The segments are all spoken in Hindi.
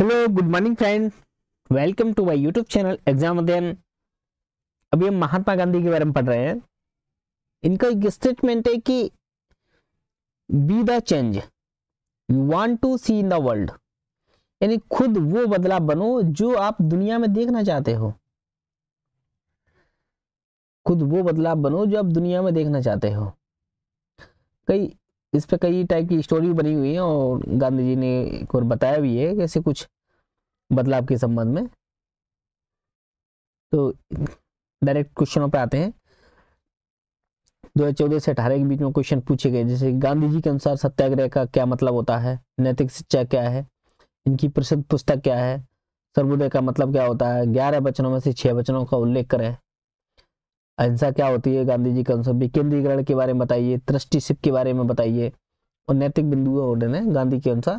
hello good morning friend welcome to my YouTube channel exam अध्ययन अभी हम महात्मा गांधी के बारे में पढ़ रहे हैं इनका एक स्टेटमेंट है कि be the change you want to see in the world यानी खुद वो बदलाव बनो जो आप दुनिया में देखना चाहते हो खुद वो बदलाव बनो जो आप दुनिया में देखना चाहते हो कई इस पर कई टाइप की स्टोरी बनी हुई है और गांधी जी ने एक और बताया भी है कैसे कुछ बदलाव के संबंध में तो डायरेक्ट क्वेश्चनों पे आते हैं 2014 से अठारह के बीच में क्वेश्चन पूछे गए जैसे गांधी जी के अनुसार सत्याग्रह का क्या मतलब होता है नैतिक शिक्षा क्या है इनकी प्रसिद्ध पुस्तक क्या है सर्वोदय का मतलब क्या होता है ग्यारह वचनों में से छह वचनों का उल्लेख करें अहिंसा क्या होती है गांधी जी का विकेंद्रीकरण के बारे में बताइए ट्रस्टीशिप के बारे में बताइए और नैतिक बिंदुओं उन्होंने गांधी के अनुसार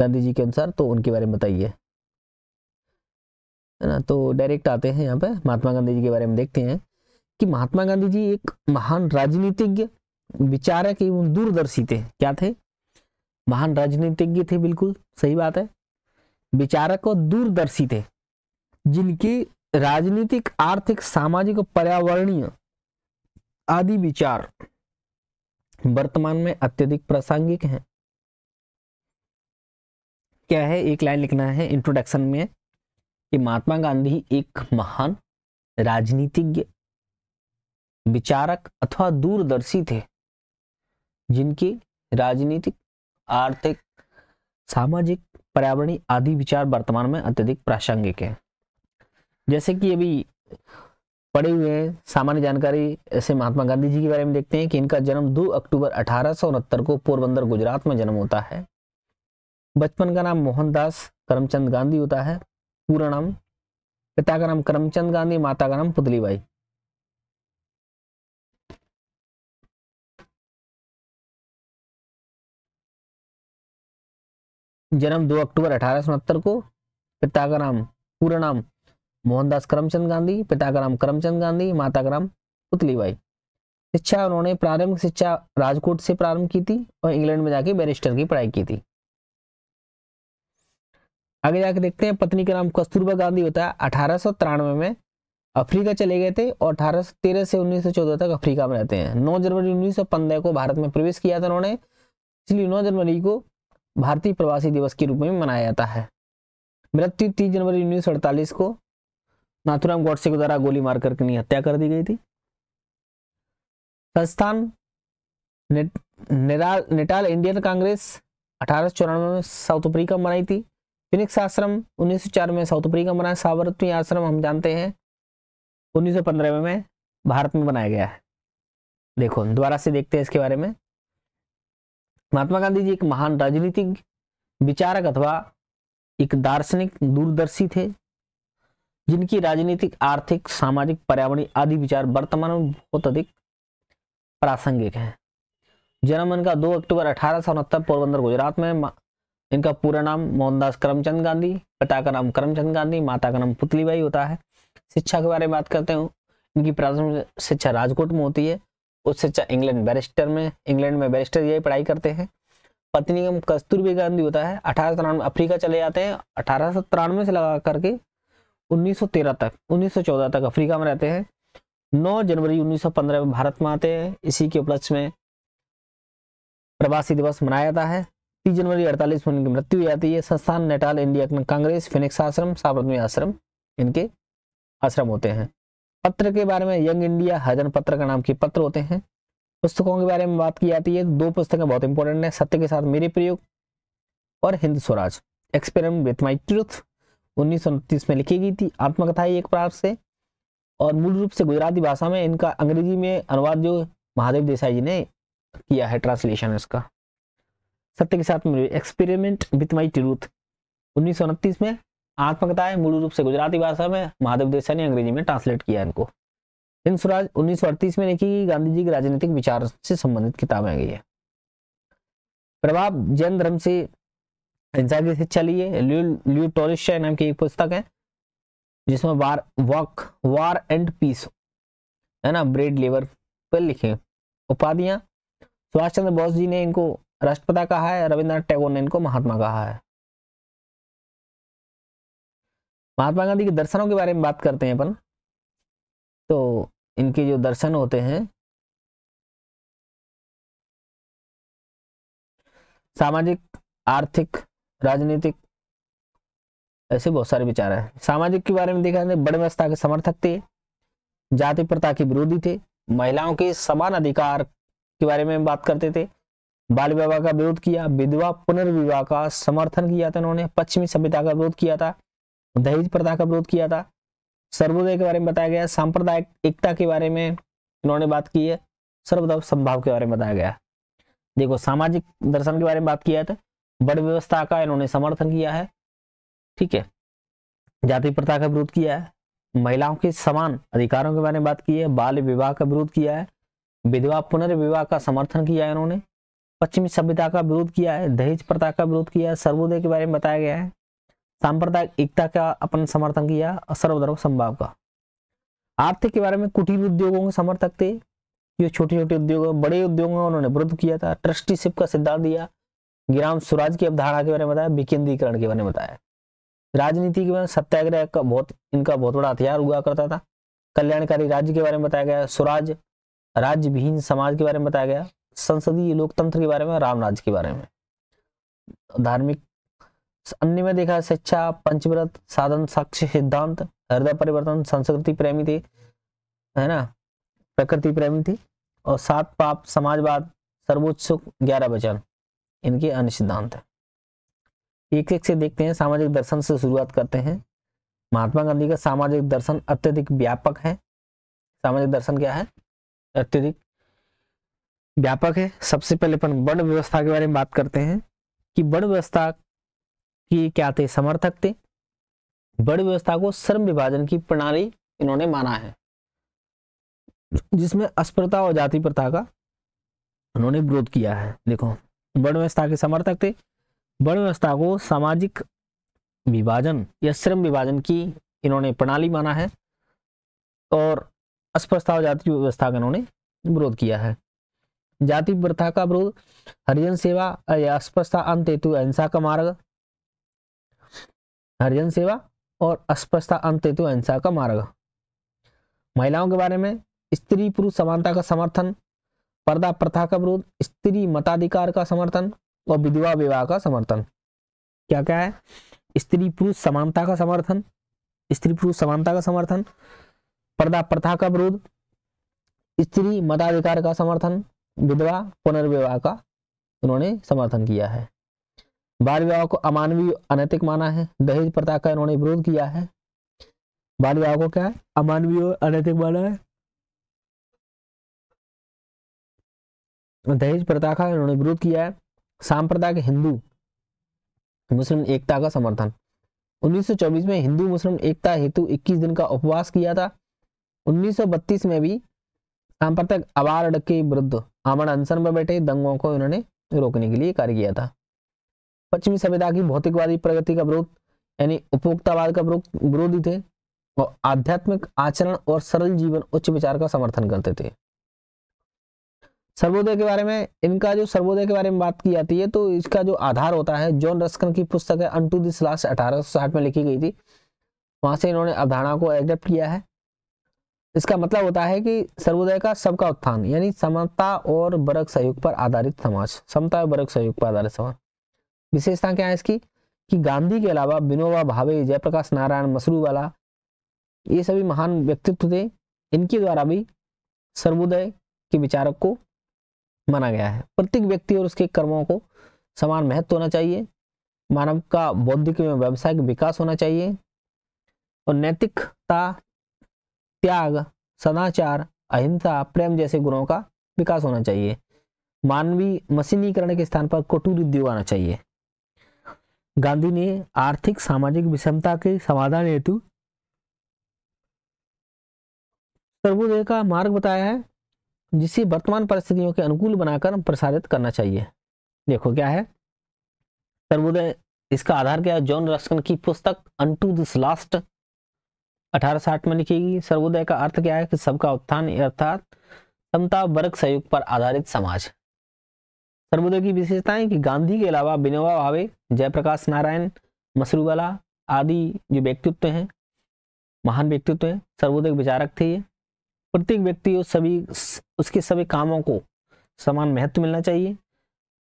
गांधी जी के अनुसार तो उनके बारे में बताइए है ना तो डायरेक्ट आते हैं यहाँ पे महात्मा गांधी जी के बारे में देखते हैं कि महात्मा गांधी जी एक महान राजनीतिज्ञ विचारक एवं दूरदर्शी थे क्या थे महान राजनीतिज्ञ थे बिल्कुल सही बात है विचारक और दूरदर्शी थे जिनकी राजनीतिक आर्थिक सामाजिक और पर्यावरणीय आदि विचार वर्तमान में अत्यधिक प्रासंगिक हैं क्या है एक लाइन लिखना है इंट्रोडक्शन में कि महात्मा गांधी एक महान राजनीतिज्ञ विचारक अथवा दूरदर्शी थे जिनके राजनीतिक आर्थिक सामाजिक पर्यावरणीय आदि विचार वर्तमान में अत्यधिक प्रासंगिक हैं जैसे कि अभी पढ़े हुए हैं सामान्य जानकारी ऐसे महात्मा गांधी जी के बारे में देखते हैं कि इनका जन्म 2 अक्टूबर अठारह को पोरबंदर गुजरात में जन्म होता है बचपन का नाम मोहनदास करमचंद गांधी होता है पूरा नाम पिता का नाम करमचंद गांधी माता का नाम पुतलीबाई जन्म 2 अक्टूबर अठारह को पिता का नाम पूरा नाम मोहनदास करमचंद गांधी पिता का नाम करमचंद गांधी माता का नाम पुतलीबाई शिक्षा उन्होंने प्रारंभिक शिक्षा राजकोट से प्रारंभ की थी और इंग्लैंड में जाके बैरिस्टर की पढ़ाई की थी आगे जाके देखते हैं पत्नी का नाम कस्तूरबा गांधी होता है अठारह में अफ्रीका चले गए थे और अठारह से 1914 तक अफ्रीका में रहते हैं 9 जनवरी 1915 को भारत में प्रवेश किया था उन्होंने इसलिए 9 जनवरी को भारतीय प्रवासी दिवस के रूप में मनाया जाता है मृत्यु 3 जनवरी उन्नीस को नाथुराम गोडसे को द्वारा गोली मार करके नहीं हत्या कर दी गई थी संस्थान नेटाल इंडियन कांग्रेस अठारह में साउथ अफ्रीका मनाई थी फिनिक्स आश्रम 1904 में साउथ अफ्रीका बनाया साबरमती आश्रम हम जानते हैं 1915 में भारत में बनाया गया है देखो दोबारा से देखते हैं इसके बारे में महात्मा गांधी जी एक महान राजनीतिक विचारक अथवा एक दार्शनिक दूरदर्शी थे जिनकी राजनीतिक आर्थिक सामाजिक पर्यावरणीय आदि विचार वर्तमान में बहुत अधिक प्रासंगिक हैं जन्म इनका 2 अक्टूबर अठारह सौ उनहत्तर पोरबंदर गुजरात में इनका पूरा नाम मोहनदास करमचंद गांधी पिता का नाम करमचंद गांधी माता का नाम पुतलीबाई होता है शिक्षा के बारे में बात करते हूँ इनकी प्राथमिक शिक्षा राजकोट में होती है उच्च शिक्षा इंग्लैंड बैरिस्टर में इंग्लैंड में बैरिस्टर यही पढ़ाई करते हैं पत्नी का कस्तूरबी गांधी होता है अठारह सौ अफ्रीका चले जाते हैं अठारह सौ तिरानवे से लगा करके 1913 तक 1914 तक अफ्रीका में रहते हैं 9 जनवरी 1915 में भारत में आते हैं इसी के उपलक्ष्य में प्रवासी दिवस मनाया जाता है तीस जनवरी अड़तालीस में इनकी मृत्यु हो जाती है संस्थान नेटाल इंडिया कांग्रेस फिनिक्स आश्रम साबरमती आश्रम इनके आश्रम होते हैं पत्र के बारे में यंग इंडिया हजन पत्र का नाम के पत्र होते हैं पुस्तकों के बारे में बात की जाती है दो पुस्तकें बहुत इंपॉर्टेंट हैं सत्य के साथ मेरे प्रयोग और Hind Swaraj experiment with my truth उन्नीस में लिखी गई थी आत्मकथा एक प्रकार से और मूल रूप से गुजराती भाषा में इनका अंग्रेजी में अनुवाद जो महादेव देसाई जी ने किया है ट्रांसलेशन इसका सत्य के साथ में एक्सपेरिमेंट विथ माई ट्रूथ उन्नीस में आत्मकथा है मूल रूप से गुजराती भाषा में महादेव देसाई ने अंग्रेजी में ट्रांसलेट किया इनको हिंद स्वराज उन्नीस में लिखी गई गांधी जी के राजनीतिक विचार से संबंधित किताबें गई है प्रभाव जैन धर्म से एग्जैक्टली से चलिए ल्यू नाम की एक पुस्तक है जिसमें war walk war and peace है ना ब्रेड लेवर पर लिखे उपाधियां सुभाष चंद्र बोस जी ने इनको राष्ट्रपिता कहा है रविन्द्रनाथ टैगोर ने इनको महात्मा कहा है महात्मा गांधी के दर्शनों के बारे में बात करते हैं अपन तो इनके जो दर्शन होते हैं सामाजिक आर्थिक राजनीतिक ऐसे बहुत सारे विचार हैं सामाजिक के बारे में देखा जाए बड़े व्यवस्था के समर्थक थे जाति प्रथा के विरोधी थे महिलाओं के समान अधिकार के बारे में बात करते थे बाल विवाह का विरोध किया विधवा पुनर्विवाह का समर्थन किया था उन्होंने पश्चिमी सभ्यता का विरोध किया था दहेज प्रथा का विरोध किया था सर्वोदय के बारे में बताया गया सांप्रदायिक एकता के बारे में इन्होंने बात की है सर्वधर्म संभाव के बारे में बताया गया देखो सामाजिक दर्शन के बारे में बात किया था तो बड़ व्यवस्था का इन्होंने समर्थन किया है ठीक है जाति प्रथा का विरोध किया है महिलाओं के समान अधिकारों के बारे में बात की है बाल विवाह का विरोध किया है विधवा पुनर्विवाह का समर्थन किया है इन्होंने पश्चिमी सभ्यता का विरोध किया है दहेज प्रथा का विरोध किया है सर्वोदय के बारे में बताया गया है सांप्रदायिक एकता का अपन समर्थन किया और सर्वधर्म संभाव का आर्थिक के बारे में कुटीर उद्योगों के समर्थक थे जो छोटे छोटे उद्योग बड़े उद्योगों उन्होंने विरोध किया था ट्रस्टीशिप का सिद्धांत दिया ग्राम स्वराज की अवधारणा के बारे में बताया विकेंद्रीकरण के बारे में बताया राजनीति के बारे में सत्याग्रह का बहुत इनका बहुत बड़ा हथियार हुआ करता था कल्याणकारी राज्य के बारे में बताया गया स्वराज राज्य विहीन समाज के बारे में बताया गया संसदीय लोकतंत्र के बारे में रामराज के बारे में धार्मिक अन्य में देखा शिक्षा पंचव्रत साधन साक्ष्य सिद्धांत हृदय परिवर्तन संस्कृति प्रेमी थे है ना प्रकृति प्रेमी थे और सात पाप समाजवाद सर्वोच्च सुख ग्यारह वचन इनके अन्य सिद्धांत है एक एक से देखते हैं सामाजिक दर्शन से शुरुआत करते हैं महात्मा गांधी का सामाजिक दर्शन अत्यधिक व्यापक है सामाजिक दर्शन क्या है अत्यधिक व्यापक है सबसे पहले अपन वर्ण व्यवस्था के बारे में बात करते हैं कि वर्ण व्यवस्था की क्या थे समर्थक थे वर्ण व्यवस्था को श्रम विभाजन की प्रणाली इन्होंने माना है जिसमें अस्पृता और जाति प्रथा का उन्होंने विरोध किया है देखो वर्ण व्यवस्था के समर्थक थे वर्ण व्यवस्था को सामाजिक विभाजन या श्रम विभाजन की इन्होंने प्रणाली माना है और अस्पष्टता और जाति व्यवस्था का इन्होंने विरोध किया है जाति प्रथा का विरोध हरिजन सेवा या अस्पृश्यता अंत हेतु अहिंसा का मार्ग हरिजन सेवा और अस्पष्टता अंत हेतु अहिंसा का मार्ग महिलाओं के बारे में स्त्री पुरुष समानता का समर्थन पर्दा प्रथा का विरोध स्त्री मताधिकार का समर्थन और विधवा विवाह का समर्थन क्या क्या है स्त्री पुरुष समानता का समर्थन स्त्री पुरुष समानता का समर्थन पर्दा प्रथा का विरोध स्त्री मताधिकार का समर्थन विधवा पुनर्विवाह का इन्होंने समर्थन किया है बाल विवाह को अमानवीय अनैतिक माना है दहेज प्रथा का इन्होंने विरोध किया है बाल विवाह को क्या है अमानवीय और अनैतिक माना है दहेज प्रथा का उन्होंने विरोध किया है सांप्रदायिक हिंदू मुस्लिम एकता का समर्थन 1924 में हिंदू मुस्लिम एकता हेतु 21 दिन का उपवास किया था 1932 में भी सांप्रदायिक अवार्ड के विरुद्ध आमण अनशन पर बैठे दंगों को इन्होंने रोकने के लिए कार्य किया था पश्चिमी सभ्यता की भौतिकवादी प्रगति का विरोध यानी उपभोक्तावाद का विरोधी थे और आध्यात्मिक आचरण और सरल जीवन उच्च विचार का समर्थन करते थे सर्वोदय के बारे में इनका जो सर्वोदय के बारे में बात की जाती है तो इसका जो आधार होता है जॉन रस्कन की पुस्तक है अन टू दिस लास्ट अठारह में लिखी गई थी वहां से इन्होंने अवधारणा को एडेप्ट किया है इसका मतलब होता है कि सर्वोदय का सबका उत्थान यानी समता और बरक सहयोग पर आधारित समाज समता और बरक सहयोग पर आधारित समाज विशेषता क्या है इसकी कि गांधी के अलावा विनोबा भावे जयप्रकाश नारायण मसरूवाला ये सभी महान व्यक्तित्व थे इनके द्वारा भी सर्वोदय के विचारक को माना गया है प्रत्येक व्यक्ति और उसके कर्मों को समान महत्व होना चाहिए मानव का बौद्धिक एवं व्यावसायिक विकास होना चाहिए और नैतिकता त्याग सदाचार अहिंसा प्रेम जैसे गुणों का विकास होना चाहिए मानवीय मशीनीकरण के स्थान पर कटुर उद्योग आना चाहिए गांधी ने आर्थिक सामाजिक विषमता के समाधान हेतु सर्वोदय का मार्ग बताया है जिसे वर्तमान परिस्थितियों के अनुकूल बनाकर प्रसारित करना चाहिए देखो क्या है सर्वोदय इसका आधार क्या है जॉन रस्कन की पुस्तक अनटू दिस लास्ट अठारह साठ में लिखी गई सर्वोदय का अर्थ क्या है कि सबका उत्थान अर्थात समता वर्ग सहयोग पर आधारित समाज सर्वोदय की विशेषताएं कि गांधी के अलावा विनोबा भावे जयप्रकाश नारायण मसरूवाला आदि जो व्यक्तित्व हैं महान व्यक्तित्व हैं सर्वोदय विचारक थे ये प्रत्येक व्यक्ति और सभी उसके सभी कामों को समान महत्व मिलना चाहिए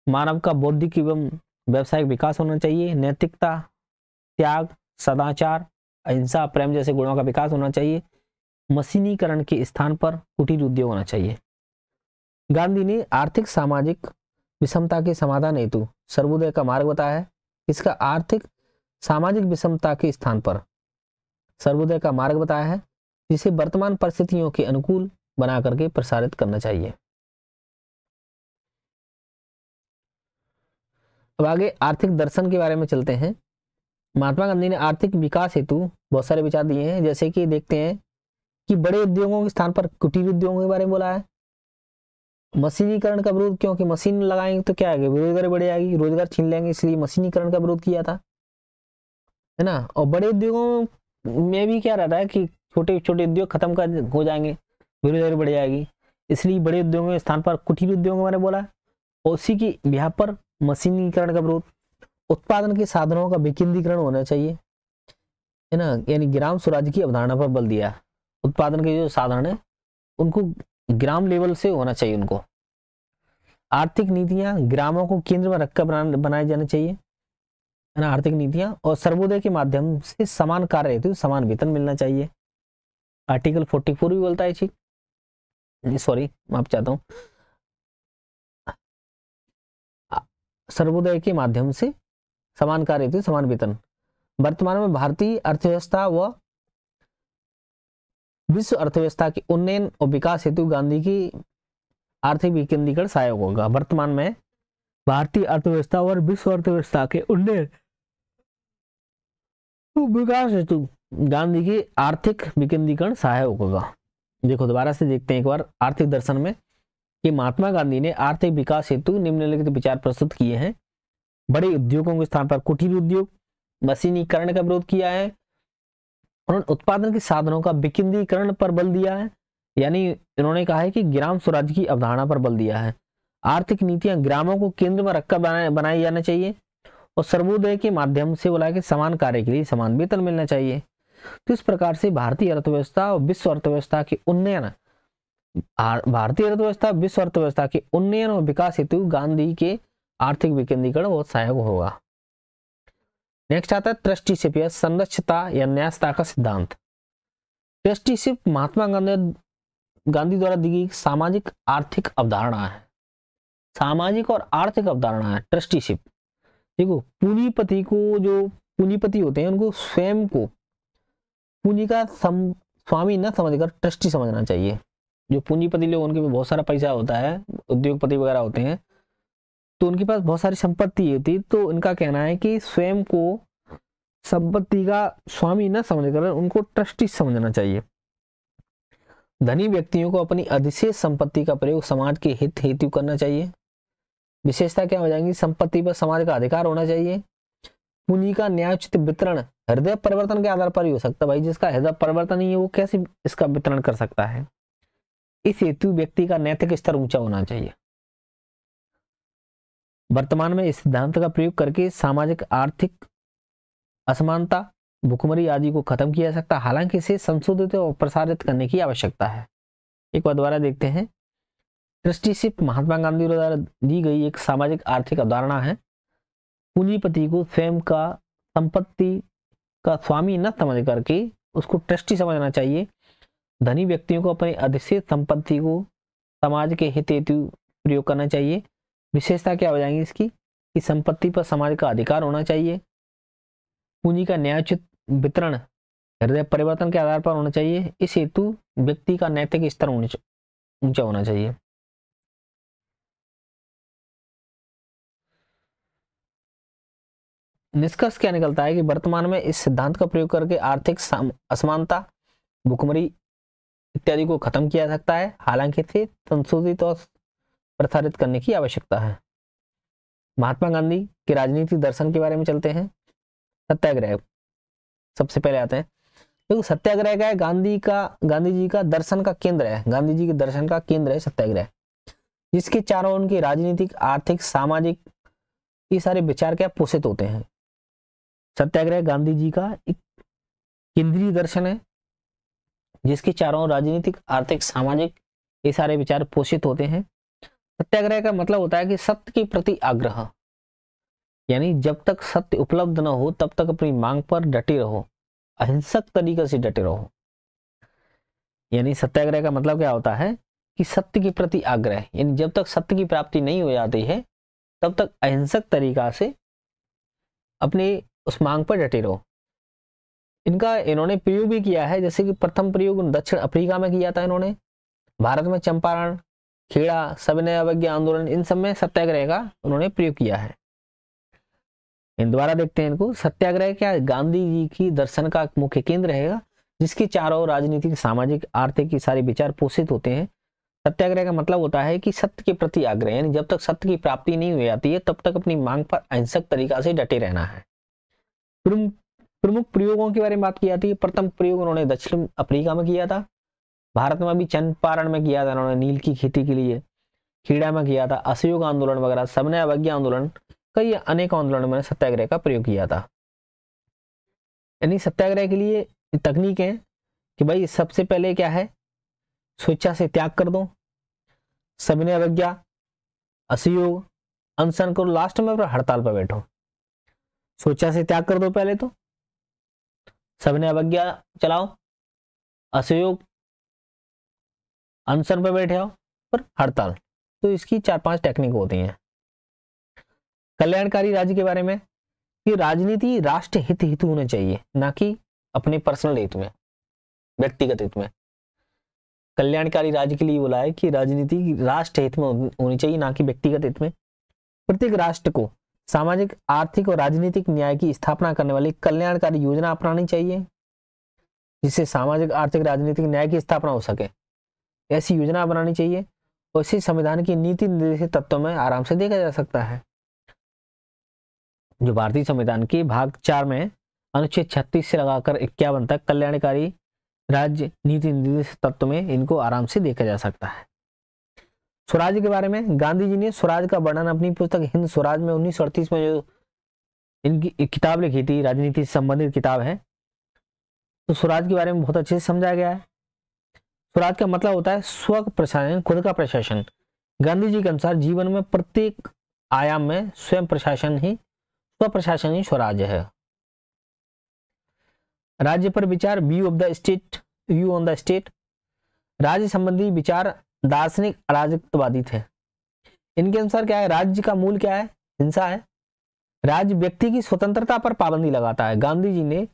मानव का बौद्धिक एवं व्यावसायिक विकास होना चाहिए नैतिकता त्याग सदाचार अहिंसा प्रेम जैसे गुणों का विकास होना चाहिए मशीनीकरण के स्थान पर कुटीर उद्योग होना चाहिए गांधी ने आर्थिक सामाजिक विषमता के समाधान हेतु सर्वोदय का मार्ग बताया है इसका आर्थिक सामाजिक विषमता के स्थान पर सर्वोदय का मार्ग बताया है जिसे वर्तमान परिस्थितियों के अनुकूल बना करके प्रसारित करना चाहिए अब आगे आर्थिक दर्शन के बारे में चलते हैं महात्मा गांधी ने आर्थिक विकास हेतु बहुत सारे विचार दिए हैं जैसे कि देखते हैं कि बड़े उद्योगों के स्थान पर कुटीर उद्योगों के बारे में बोला है मशीनीकरण का विरोध क्योंकि मशीन लगाएंगे तो क्या आएगा बेरोजगारी बढ़ जाएगी रोजगार छीन लेंगे इसलिए मशीनीकरण का विरोध किया था है ना और बड़े उद्योगों में भी क्या रहता है कि छोटे छोटे उद्योग खत्म कर हो जाएंगे बेरोजगारी बढ़ जाएगी इसलिए बड़े उद्योगों के स्थान पर कुटीर उद्योग मैंने बोला और उसी की यहाँ पर मशीनीकरण का विरोध उत्पादन के साधनों का विकेंद्रीकरण होना चाहिए है ना यानी ग्राम स्वराज की अवधारणा पर बल दिया उत्पादन के जो साधन है उनको ग्राम लेवल से होना चाहिए उनको आर्थिक नीतियाँ ग्रामों को केंद्र में रखकर बनाए जाने चाहिए है ना आर्थिक नीतियाँ और सर्वोदय के माध्यम से समान कार्य हेतु समान वेतन मिलना चाहिए आर्टिकल फोर्टी फोर भी बोलता है सॉरी माफ चाहता हूँ सर्वोदय के माध्यम से समान कार्य समान वेतन वर्तमान में भारतीय अर्थव्यवस्था व विश्व अर्थव्यवस्था के उन्नयन और विकास हेतु गांधी की आर्थिक विकेंद्रीकरण सहायक होगा वर्तमान में भारतीय अर्थव्यवस्था और विश्व अर्थव्यवस्था के उन्नयन विकास हेतु गांधी की आर्थिक विकेंद्रीकरण सहायक होगा देखो दोबारा से देखते हैं एक बार आर्थिक दर्शन में कि महात्मा गांधी ने आर्थिक विकास हेतु निम्नलिखित विचार प्रस्तुत किए हैं बड़े उद्योगों के स्थान पर कुटीर उद्योग मशीनीकरण का विरोध किया है उन्होंने उत्पादन के साधनों का विकेंद्रीकरण पर बल दिया है यानी इन्होंने कहा है कि ग्राम स्वराज की अवधारणा पर बल दिया है आर्थिक नीतियां ग्रामों को केंद्र में रखकर बनाई बनाए जाना चाहिए और सर्वोदय के माध्यम से बोला कि समान कार्य के लिए समान वेतन मिलना चाहिए इस प्रकार से भारतीय अर्थव्यवस्था और विश्व अर्थव्यवस्था के उन्नयन भारतीय अर्थव्यवस्था विश्व अर्थव्यवस्था के उन्नयन और विकास हेतु गांधी के आर्थिक विकेंद्रीकरण बहुत सहायक होगा नेक्स्ट आता है ट्रस्टीशिप या संरक्षता या न्यासता का सिद्धांत ट्रस्टीशिप महात्मा गांधी गांधी द्वारा दी गई सामाजिक आर्थिक अवधारणा है सामाजिक और आर्थिक अवधारणा है ट्रस्टीशिप देखो पूंजीपति को जो पूंजीपति होते हैं उनको स्वयं को पूंजी का सम, स्वामी न समझकर ट्रस्टी समझना चाहिए जो पूंजीपति लोग उनके पास बहुत सारा पैसा होता है उद्योगपति वगैरह होते हैं तो उनके पास बहुत सारी संपत्ति होती तो उनका कहना है कि स्वयं को संपत्ति का स्वामी न समझकर उनको ट्रस्टी समझना चाहिए धनी व्यक्तियों को अपनी अधिशेष संपत्ति का प्रयोग समाज के हित हेतु करना चाहिए विशेषता क्या हो जाएंगी संपत्ति पर समाज का अधिकार होना चाहिए पूंजी का न्यायोचित वितरण हृदय परिवर्तन के आधार पर ही हो सकता है भाई जिसका हृदय परिवर्तन ही है वो कैसे इसका वितरण कर सकता है इस हेतु व्यक्ति का नैतिक स्तर ऊंचा होना चाहिए वर्तमान में इस सिद्धांत का प्रयोग करके सामाजिक आर्थिक असमानता भुखमरी आदि को खत्म किया जा सकता है हालांकि इसे संशोधित और प्रसारित करने की आवश्यकता है एक बार दोबारा देखते हैं ट्रस्टीशिप महात्मा गांधी द्वारा दी गई एक सामाजिक आर्थिक अवधारणा है पूंजीपति को स्वयं का संपत्ति का स्वामी न समझ करके उसको ट्रस्टी समझना चाहिए धनी व्यक्तियों को अपने अधिशेष संपत्ति को समाज के हित हेतु प्रयोग करना चाहिए विशेषता क्या हो जाएंगी इसकी कि संपत्ति पर समाज का अधिकार होना चाहिए पूंजी का न्यायोचित वितरण हृदय परिवर्तन के आधार पर होना चाहिए इस हेतु व्यक्ति का नैतिक स्तर ऊंचा होना चाहिए निष्कर्ष क्या निकलता है कि वर्तमान में इस सिद्धांत का प्रयोग करके आर्थिक असमानता भुखमरी इत्यादि को खत्म किया जा सकता है हालांकि इसे संशोधित और प्रसारित करने की आवश्यकता है महात्मा गांधी के राजनीतिक दर्शन के बारे में चलते हैं सत्याग्रह सबसे पहले आते हैं देखो तो सत्याग्रह क्या है गांधी का गांधी जी का दर्शन का केंद्र है गांधी जी के दर्शन का केंद्र है सत्याग्रह जिसके चारों उनके राजनीतिक आर्थिक सामाजिक ये सारे विचार क्या पोषित होते हैं सत्याग्रह गांधी जी का एक केंद्रीय दर्शन है जिसके चारों राजनीतिक आर्थिक सामाजिक ये सारे विचार पोषित होते हैं सत्याग्रह का मतलब होता है कि सत्य के प्रति आग्रह यानी जब तक सत्य उपलब्ध न हो तब तक अपनी मांग पर डटे रहो अहिंसक तरीके से डटे रहो यानी सत्याग्रह का मतलब क्या होता है कि सत्य के प्रति आग्रह यानी जब तक सत्य की प्राप्ति नहीं हो जाती है तब तक अहिंसक तरीका से अपने उस मांग पर डटे रहो इनका इन्होंने प्रयोग भी किया है जैसे कि प्रथम प्रयोग दक्षिण अफ्रीका में किया था इन्होंने भारत में चंपारण खेड़ा सविनय अवज्ञा आंदोलन इन सब में सत्याग्रह का उन्होंने प्रयोग किया है इन द्वारा देखते हैं इनको सत्याग्रह क्या गांधी जी की दर्शन का मुख्य केंद्र रहेगा जिसके चारों राजनीतिक सामाजिक आर्थिक की सारे विचार पोषित होते हैं सत्याग्रह का मतलब होता है कि सत्य के प्रति आग्रह यानी जब तक सत्य की प्राप्ति नहीं हो जाती है तब तक अपनी मांग पर अहिंसक तरीका से डटे रहना है प्रमुख प्रयोगों के बारे में बात की जाती है प्रथम प्रयोग उन्होंने दक्षिण अफ्रीका में किया था भारत में भी चंपारण में किया था उन्होंने नील की खेती के लिए खीड़ा में किया था असहयोग आंदोलन वगैरह सबने अवज्ञा आंदोलन कई अनेक आंदोलन में सत्याग्रह का प्रयोग किया था यानी सत्याग्रह के लिए तकनीक है कि भाई सबसे पहले क्या है स्वेच्छा से त्याग कर दो सबने अवज्ञा असहयोग अनशन करो लास्ट में हड़ताल पर बैठो सोचा से त्याग कर दो पहले तो सबने अवज्ञा चलाओ असहयोग अनशन पर बैठे हो पर हड़ताल तो इसकी चार पांच टेक्निक होती हैं कल्याणकारी राज्य के बारे में कि राजनीति राष्ट्र हित हित होना चाहिए ना कि अपने पर्सनल हित में व्यक्तिगत हित में कल्याणकारी राज्य के लिए बोला है कि राजनीति राष्ट्र हित में होनी चाहिए ना कि व्यक्तिगत हित में प्रत्येक राष्ट्र को सामाजिक आर्थिक और राजनीतिक न्याय की स्थापना करने वाली कल्याणकारी योजना अपनानी चाहिए जिससे सामाजिक आर्थिक राजनीतिक न्याय की स्थापना हो सके ऐसी योजना बनानी चाहिए और इसी संविधान की नीति निर्देशित तत्वों में आराम से देखा जा सकता है जो भारतीय संविधान के भाग चार में अनुच्छेद छत्तीस से लगाकर इक्यावन तक कल्याणकारी राज्य नीति निर्देश तत्व में इनको आराम से देखा जा सकता है स्वराज के बारे में गांधी जी ने स्वराज का वर्णन अपनी पुस्तक हिंद स्वराज में उन्नीस में जो इनकी किताब लिखी थी राजनीति से संबंधित किताब है तो स्वराज के बारे में बहुत अच्छे से समझाया गया है स्वराज का मतलब होता है स्व प्रशासन खुद का प्रशासन गांधी जी के अनुसार जीवन में प्रत्येक आयाम में स्वयं प्रशासन ही स्व प्रशासन ही स्वराज है राज्य पर विचार view of the state view on the state राज्य संबंधी विचार दार्शनिक अराजकवादी थे इनके अनुसार क्या है राज्य का मूल क्या है हिंसा है राज्य व्यक्ति की स्वतंत्रता पर पाबंदी लगाता है गांधी जी ने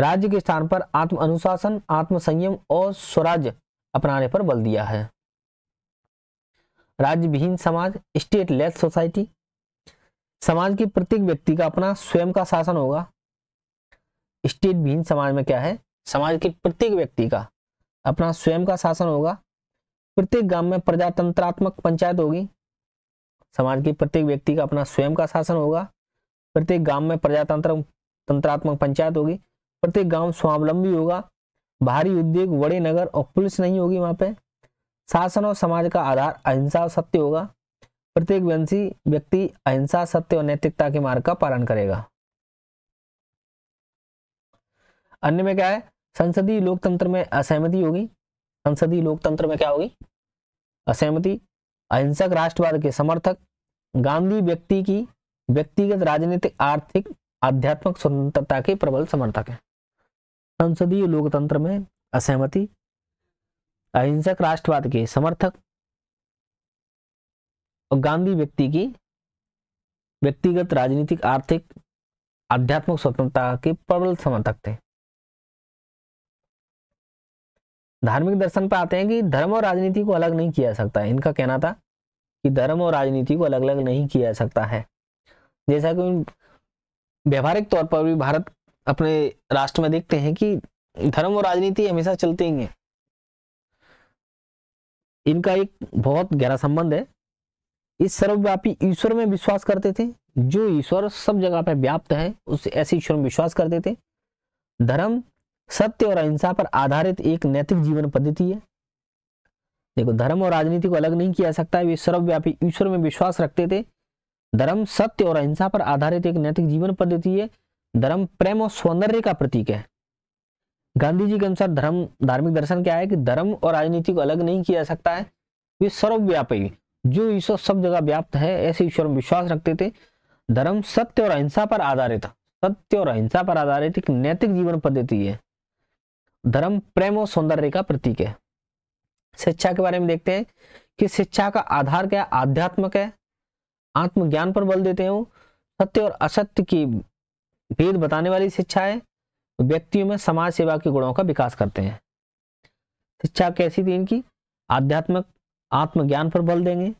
राज्य के स्थान पर आत्म अनुशासन आत्म संयम और स्वराज्य अपनाने पर बल दिया है राज्य विहीन समाज स्टेट लेस सोसाइटी समाज के प्रत्येक व्यक्ति का अपना स्वयं का शासन होगा स्टेट विहीन समाज में क्या है समाज के प्रत्येक व्यक्ति का अपना स्वयं का शासन होगा प्रत्येक गांव में प्रजातंत्रात्मक पंचायत होगी समाज के प्रत्येक व्यक्ति का अपना स्वयं का शासन होगा प्रत्येक गांव में प्रजातंत्र तंत्रात्मक पंचायत होगी प्रत्येक गांव स्वावलंबी होगा भारी उद्योग बड़े नगर और पुलिस नहीं होगी वहां पे शासन और समाज का आधार अहिंसा और सत्य होगा प्रत्येक वंशी व्यक्ति अहिंसा सत्य और नैतिकता के मार्ग का पालन करेगा अन्य में क्या है संसदीय लोकतंत्र में असहमति होगी संसदीय लोकतंत्र में क्या होगी असहमति अहिंसक राष्ट्रवाद के समर्थक गांधी व्यक्ति की व्यक्तिगत राजनीतिक आर्थिक आध्यात्मिक स्वतंत्रता के प्रबल समर्थक है संसदीय लोकतंत्र में असहमति अहिंसक राष्ट्रवाद के समर्थक और गांधी व्यक्ति की व्यक्तिगत राजनीतिक आर्थिक आध्यात्मिक स्वतंत्रता के प्रबल समर्थक थे धार्मिक दर्शन पर आते हैं कि धर्म और राजनीति को अलग नहीं किया सकता है इनका कहना था कि धर्म और राजनीति को अलग अलग नहीं किया सकता है जैसा कि व्यवहारिक तौर पर भी भारत अपने राष्ट्र में देखते हैं कि धर्म और राजनीति हमेशा चलते ही हैं इनका एक बहुत गहरा संबंध है इस सर्वव्यापी ईश्वर में विश्वास करते थे जो ईश्वर सब जगह पर व्याप्त है उस ऐसे ईश्वर में विश्वास करते थे धर्म सत्य और अहिंसा पर आधारित एक नैतिक जीवन पद्धति है देखो धर्म और राजनीति को अलग नहीं किया सकता है वे सर्वव्यापी ईश्वर में विश्वास रखते थे धर्म सत्य और अहिंसा पर आधारित एक नैतिक जीवन पद्धति है धर्म प्रेम और सौंदर्य का प्रतीक है गांधी जी के अनुसार धर्म धार्मिक दर्शन क्या है कि धर्म और राजनीति को अलग नहीं किया सकता है वे सर्वव्यापी जो ईश्वर सब जगह व्याप्त है ऐसे ईश्वर में विश्वास रखते थे धर्म सत्य और अहिंसा पर आधारित सत्य और अहिंसा पर आधारित एक नैतिक जीवन पद्धति है धर्म प्रेम और सौंदर्य का प्रतीक है शिक्षा के बारे में देखते हैं कि शिक्षा का आधार क्या आध्यात्मक है आत्मज्ञान पर बल देते हो सत्य और असत्य की भेद बताने वाली शिक्षा है व्यक्तियों में समाज सेवा के गुणों का विकास करते हैं शिक्षा कैसी थी इनकी आध्यात्मक आत्मज्ञान पर बल देंगे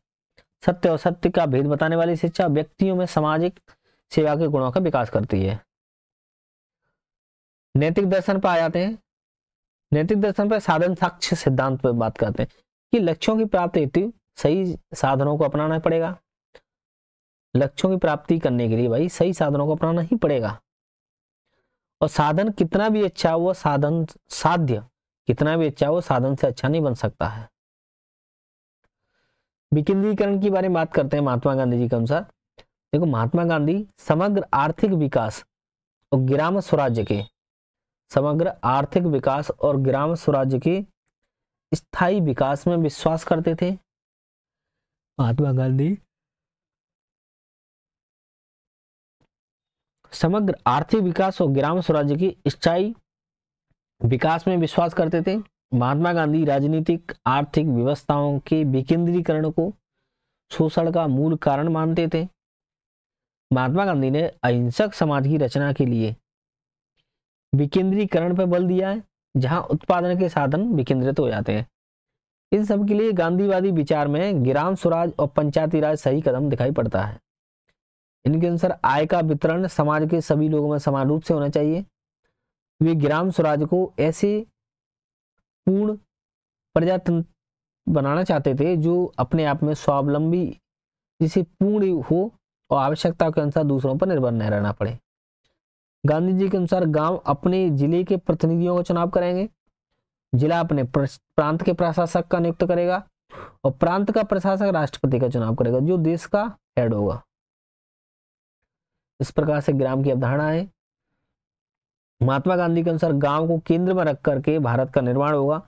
सत्य और सत्य का भेद बताने वाली शिक्षा व्यक्तियों में सामाजिक सेवा के गुणों का विकास करती है नैतिक दर्शन पर आ जाते हैं नैतिक दर्शन पर साधन साक्ष्य सिद्धांत पर बात करते हैं कि लक्ष्यों की प्राप्ति हेतु सही साधनों को अपनाना पड़ेगा लक्ष्यों की प्राप्ति करने के लिए भाई सही साधनों को अपनाना ही पड़ेगा और साधन कितना भी अच्छा हो साधन साध्य कितना भी अच्छा हो साधन से अच्छा नहीं बन सकता है विकेंद्रीकरण के बारे में बात करते हैं महात्मा गांधी जी के अनुसार देखो महात्मा गांधी समग्र आर्थिक विकास और ग्राम स्वराज्य के समग्र आर्थिक विकास और ग्राम स्वराज्य के स्थायी विकास में विश्वास करते थे महात्मा गांधी समग्र आर्थिक विकास और ग्राम स्वराज्य की स्थायी विकास में विश्वास करते थे महात्मा गांधी राजनीतिक आर्थिक व्यवस्थाओं के विकेंद्रीकरण को शोषण का मूल कारण मानते थे महात्मा गांधी ने अहिंसक समाज की रचना के लिए विकेंद्रीकरण पर बल दिया है जहां उत्पादन के साधन विकेंद्रित हो जाते हैं इन सब के लिए गांधीवादी विचार में ग्राम स्वराज और पंचायती राज सही कदम दिखाई पड़ता है इनके अनुसार आय का वितरण समाज के सभी लोगों में समान रूप से होना चाहिए वे ग्राम स्वराज को ऐसे पूर्ण प्रजातंत्र बनाना चाहते थे जो अपने आप में स्वावलंबी जिसे पूर्ण हो और आवश्यकता के अनुसार दूसरों पर निर्भर न रहना पड़े गांधी जी के अनुसार गांव अपने जिले के प्रतिनिधियों का चुनाव करेंगे जिला अपने प्रांत के प्रशासक का नियुक्त करेगा और प्रांत का प्रशासक राष्ट्रपति का चुनाव करेगा जो देश का हेड होगा इस प्रकार से ग्राम की अवधारणा है महात्मा गांधी के अनुसार गांव को केंद्र में रख करके भारत का निर्माण होगा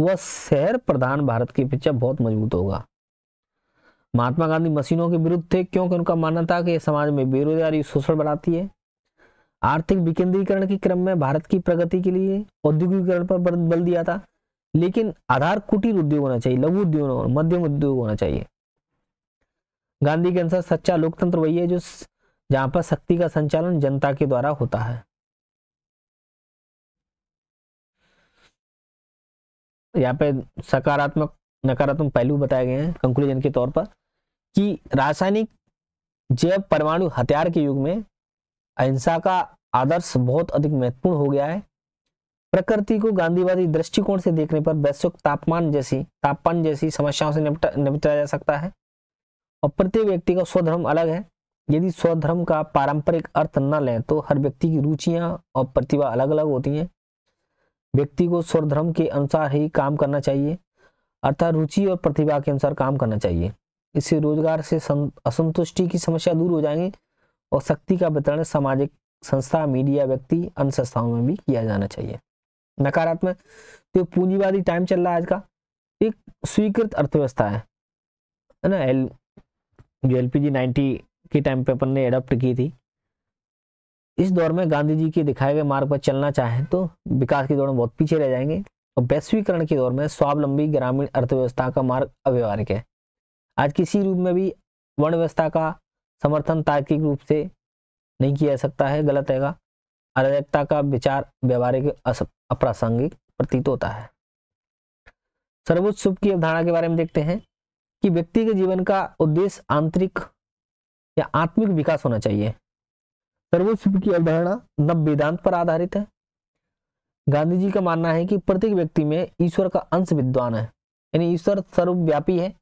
वह शहर प्रधान भारत की अपेक्षा बहुत मजबूत होगा महात्मा गांधी मशीनों के विरुद्ध थे क्योंकि उनका मानना था कि समाज में बेरोजगारी शोषण बढ़ाती है आर्थिक विकेंद्रीकरण के क्रम में भारत की प्रगति के लिए औद्योगिकरण पर बल दिया था लेकिन आधार कुटीर उद्योग होना चाहिए लघु उद्योग और मध्यम उद्योग होना चाहिए गांधी के अनुसार सच्चा लोकतंत्र वही है जो जहां पर शक्ति का संचालन जनता के द्वारा होता है यहाँ पे सकारात्मक नकारात्मक पहलू बताए गए हैं कंक्लूजन के तौर पर कि रासायनिक जैव परमाणु हथियार के युग में अहिंसा का आदर्श बहुत अधिक महत्वपूर्ण हो गया है प्रकृति को गांधीवादी दृष्टिकोण से देखने पर वैश्विक तापमान जैसी तापमान जैसी समस्याओं से निपटा जा सकता है और प्रत्येक व्यक्ति का स्वधर्म अलग है यदि स्वधर्म का पारंपरिक अर्थ न लें तो हर व्यक्ति की रुचियां और प्रतिभा अलग अलग होती हैं व्यक्ति को स्वधर्म के अनुसार ही काम करना चाहिए अर्थात रुचि और प्रतिभा के अनुसार काम करना चाहिए इससे रोजगार से असंतुष्टि की समस्या दूर हो जाएंगी और शक्ति का वितरण सामाजिक संस्था मीडिया व्यक्ति अन्य संस्थाओं में भी किया जाना चाहिए नकारात्मक तो पूंजीवादी टाइम चल रहा है आज का एक स्वीकृत अर्थव्यवस्था है है ना एल जो एल पी जी नाइन्टी के टाइम पे अपन ने एडोप्ट की थी इस दौर में गांधी जी के दिखाए गए मार्ग पर चलना चाहें तो विकास के दौर में बहुत पीछे रह जाएंगे और वैश्वीकरण के दौर में स्वावलंबी ग्रामीण अर्थव्यवस्था का मार्ग अव्यवहारिक है आज किसी रूप में भी वर्ण व्यवस्था का समर्थन तार्किक रूप से नहीं किया सकता है गलत हैगा अराजकता का विचार व्यवहारिक अप्रासंगिक प्रतीत होता है सर्वोच्च सुख की अवधारणा के बारे में देखते हैं कि व्यक्ति के जीवन का उद्देश्य आंतरिक या आत्मिक विकास होना चाहिए सर्वोच्च सुख की अवधारणा नव वेदांत पर आधारित है गांधी जी का मानना है कि प्रत्येक व्यक्ति में ईश्वर का अंश विद्वान है यानी ईश्वर सर्वव्यापी है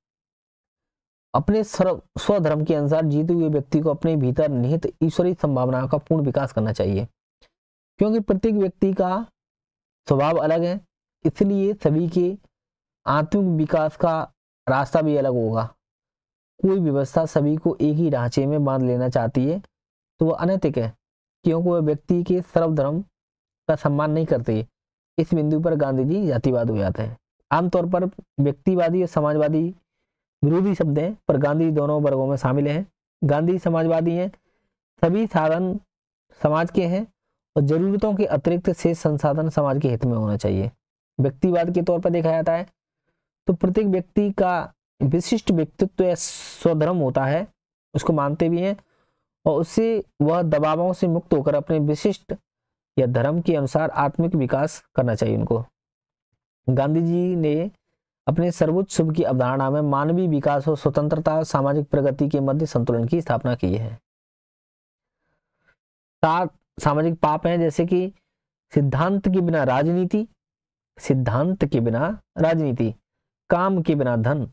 अपने स्वधर्म के अनुसार जीते हुए व्यक्ति को अपने भीतर निहित ईश्वरीय संभावनाओं का पूर्ण विकास करना चाहिए क्योंकि प्रत्येक व्यक्ति का स्वभाव अलग है इसलिए सभी के आत्मिक विकास का रास्ता भी अलग होगा कोई व्यवस्था सभी को एक ही ढांचे में बांध लेना चाहती है तो वह अनैतिक है क्योंकि वह व्यक्ति के सर्वधर्म का सम्मान नहीं करते इस बिंदु पर गांधी जी जातिवाद हो जाते हैं आमतौर पर व्यक्तिवादी और समाजवादी विरोधी शब्द हैं पर गांधी दोनों वर्गों में शामिल हैं गांधी समाजवादी हैं सभी साधन समाज के हैं और जरूरतों के अतिरिक्त से संसाधन समाज के हित में होना चाहिए व्यक्तिवाद के तौर पर देखा जाता है तो प्रत्येक व्यक्ति का विशिष्ट व्यक्तित्व या स्वधर्म होता है उसको मानते भी हैं और उससे वह दबावों से मुक्त होकर अपने विशिष्ट या धर्म के अनुसार आत्मिक विकास करना चाहिए उनको गांधी जी ने अपने सर्वोच्च शुभ की अवधारणा में मानवीय विकास और स्वतंत्रता और सामाजिक प्रगति के मध्य संतुलन की स्थापना की है सात सामाजिक पाप हैं जैसे कि सिद्धांत के बिना राजनीति सिद्धांत के बिना राजनीति काम के बिना धन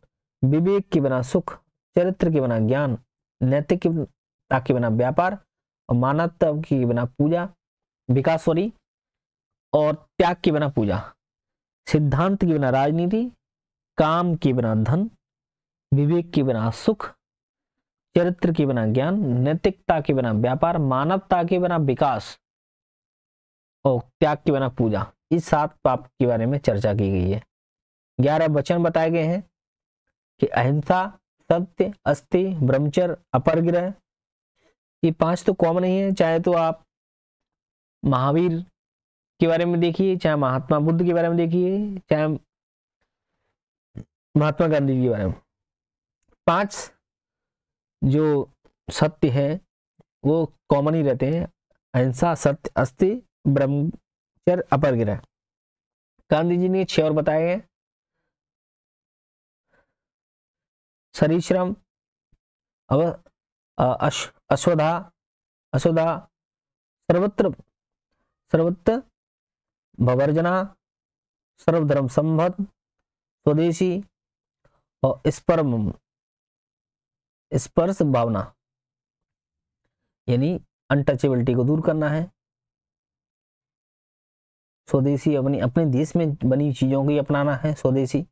विवेक के बिना सुख चरित्र के बिना ज्ञान नैतिकता के बिना व्यापार और मानवता के बिना पूजा विकास और त्याग के बिना पूजा सिद्धांत के बिना राजनीति काम के बिना धन विवेक के बिना सुख चरित्र के बिना ज्ञान नैतिकता के बिना व्यापार मानवता के बिना विकास और त्याग के बिना पूजा इस सात पाप के बारे में चर्चा की गई है ग्यारह वचन बताए गए हैं कि अहिंसा सत्य अस्थि ब्रह्मचर अपरग्रह ये पांच तो कॉमन ही है चाहे तो आप महावीर के बारे में देखिए चाहे महात्मा बुद्ध के बारे में देखिए चाहे महात्मा गांधी जी के बारे में पांच जो सत्य हैं वो कॉमन ही रहते हैं अहिंसा सत्य अस्थि ब्रह्मचर अपर ग्रह गांधी जी ने छह और बताए हैं शरीर श्रम अव अश्वधा अश्वधा सर्वत्र सर्वत्र भवर्जना सर्वधर्म संभद स्वदेशी और स्पर्म स्पर्श भावना यानी अनटचेबिलिटी को दूर करना है स्वदेशी अपनी अपने देश में बनी चीज़ों को अपनाना है स्वदेशी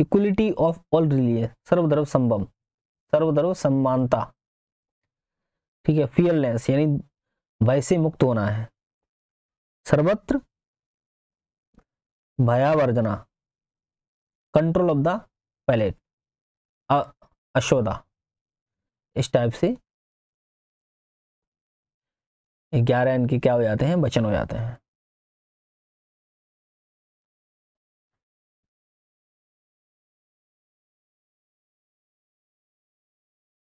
इक्वलिटी ऑफ ऑल रिलीजन सर्वधर्म संभव सर्वधर्म सम्मानता ठीक है फियरलेस यानी भय से मुक्त होना है सर्वत्र भयावर्जना कंट्रोल ऑफ द पैलेट अशोदा इस टाइप से ग्यारह इनके क्या हो जाते हैं बचन हो जाते हैं